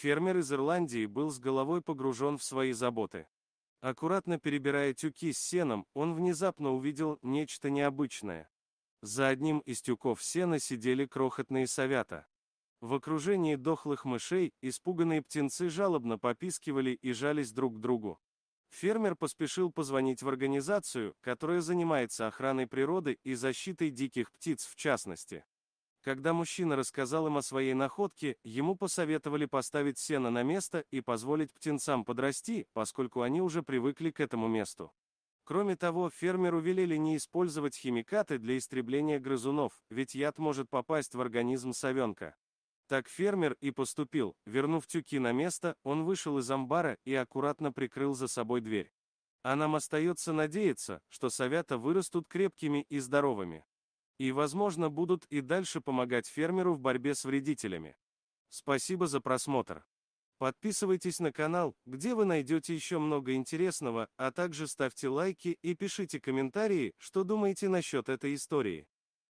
Фермер из Ирландии был с головой погружен в свои заботы. Аккуратно перебирая тюки с сеном, он внезапно увидел нечто необычное. За одним из тюков сена сидели крохотные совята. В окружении дохлых мышей испуганные птенцы жалобно попискивали и жались друг к другу. Фермер поспешил позвонить в организацию, которая занимается охраной природы и защитой диких птиц в частности. Когда мужчина рассказал им о своей находке, ему посоветовали поставить сено на место и позволить птенцам подрасти, поскольку они уже привыкли к этому месту. Кроме того, фермеру велели не использовать химикаты для истребления грызунов, ведь яд может попасть в организм совенка. Так фермер и поступил, вернув тюки на место, он вышел из амбара и аккуратно прикрыл за собой дверь. А нам остается надеяться, что совята вырастут крепкими и здоровыми и, возможно, будут и дальше помогать фермеру в борьбе с вредителями. Спасибо за просмотр. Подписывайтесь на канал, где вы найдете еще много интересного, а также ставьте лайки и пишите комментарии, что думаете насчет этой истории.